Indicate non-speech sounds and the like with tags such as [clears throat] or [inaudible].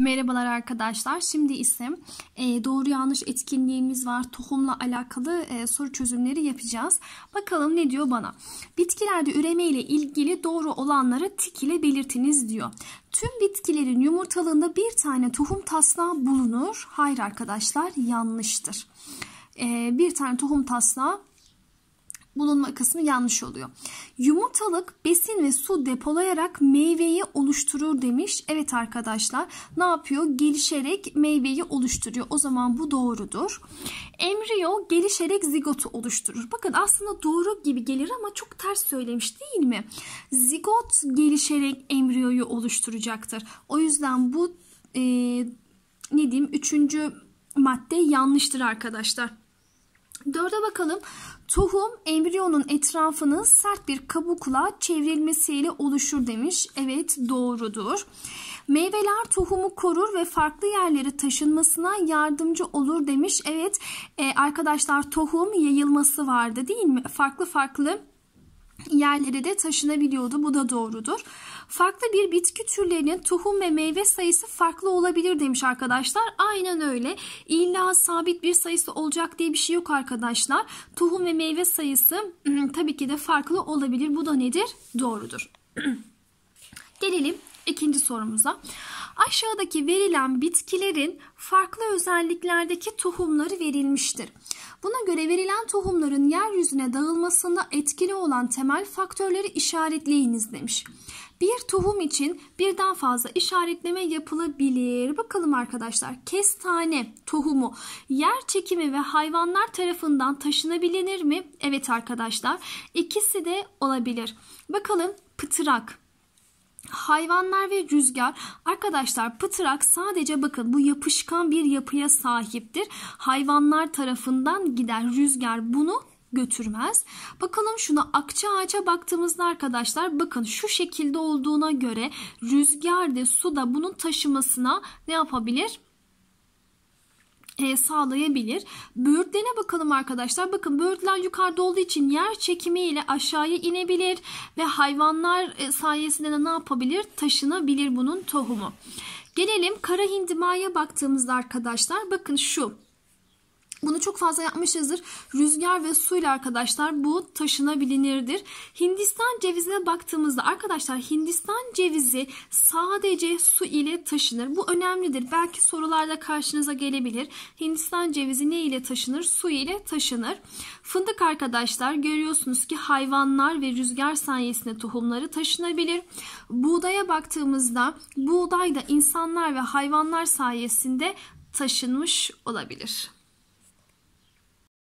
Merhabalar arkadaşlar. Şimdi ise e, doğru yanlış etkinliğimiz var. Tohumla alakalı e, soru çözümleri yapacağız. Bakalım ne diyor bana. Bitkilerde üreme ile ilgili doğru olanları tik ile belirtiniz diyor. Tüm bitkilerin yumurtalığında bir tane tohum taslağı bulunur. Hayır arkadaşlar yanlıştır. E, bir tane tohum taslağı bulunma kısmı yanlış oluyor. Yumurtalık besin ve su depolayarak meyveyi oluşturur demiş. Evet arkadaşlar ne yapıyor? Gelişerek meyveyi oluşturuyor. O zaman bu doğrudur. Embriyo gelişerek zigotu oluşturur. Bakın aslında doğru gibi gelir ama çok ters söylemiş değil mi? Zigot gelişerek embriyoyu oluşturacaktır. O yüzden bu e, ne diyeyim üçüncü madde yanlıştır arkadaşlar. Dörde bakalım. Tohum embriyonun etrafının sert bir kabukla çevrilmesiyle oluşur demiş. Evet doğrudur. Meyveler tohumu korur ve farklı yerlere taşınmasına yardımcı olur demiş. Evet e, arkadaşlar tohum yayılması vardı değil mi? Farklı farklı yerlere de taşınabiliyordu. Bu da doğrudur. Farklı bir bitki türlerinin tohum ve meyve sayısı farklı olabilir demiş arkadaşlar. Aynen öyle. İlla sabit bir sayısı olacak diye bir şey yok arkadaşlar. Tohum ve meyve sayısı tabii ki de farklı olabilir. Bu da nedir? Doğrudur. [clears throat] Gelelim ikinci sorumuza aşağıdaki verilen bitkilerin farklı özelliklerdeki tohumları verilmiştir. Buna göre verilen tohumların yeryüzüne dağılmasında etkili olan temel faktörleri işaretleyiniz demiş. Bir tohum için birden fazla işaretleme yapılabilir. Bakalım arkadaşlar kestane tohumu yer çekimi ve hayvanlar tarafından taşınabilir mi? Evet arkadaşlar ikisi de olabilir. Bakalım pıtırak Hayvanlar ve rüzgar arkadaşlar pıtırak sadece bakın bu yapışkan bir yapıya sahiptir. Hayvanlar tarafından gider rüzgar bunu götürmez. Bakalım şuna akça ağaca baktığımızda arkadaşlar bakın şu şekilde olduğuna göre rüzgar da su da bunun taşımasına ne yapabilir? E, sağlayabilir. Böğürtlene bakalım arkadaşlar. Bakın böğürtlen yukarıda olduğu için yer çekimi ile aşağıya inebilir ve hayvanlar e, sayesinde de ne yapabilir? Taşınabilir bunun tohumu. Gelelim kara hindimaya baktığımızda arkadaşlar bakın şu bunu çok fazla yapmışızdır. Rüzgar ve su ile arkadaşlar bu taşınabilirdir. Hindistan cevizine baktığımızda arkadaşlar Hindistan cevizi sadece su ile taşınır. Bu önemlidir. Belki sorularda karşınıza gelebilir. Hindistan cevizi ne ile taşınır? Su ile taşınır. Fındık arkadaşlar görüyorsunuz ki hayvanlar ve rüzgar sayesinde tohumları taşınabilir. Buğdaya baktığımızda buğday da insanlar ve hayvanlar sayesinde taşınmış olabilir.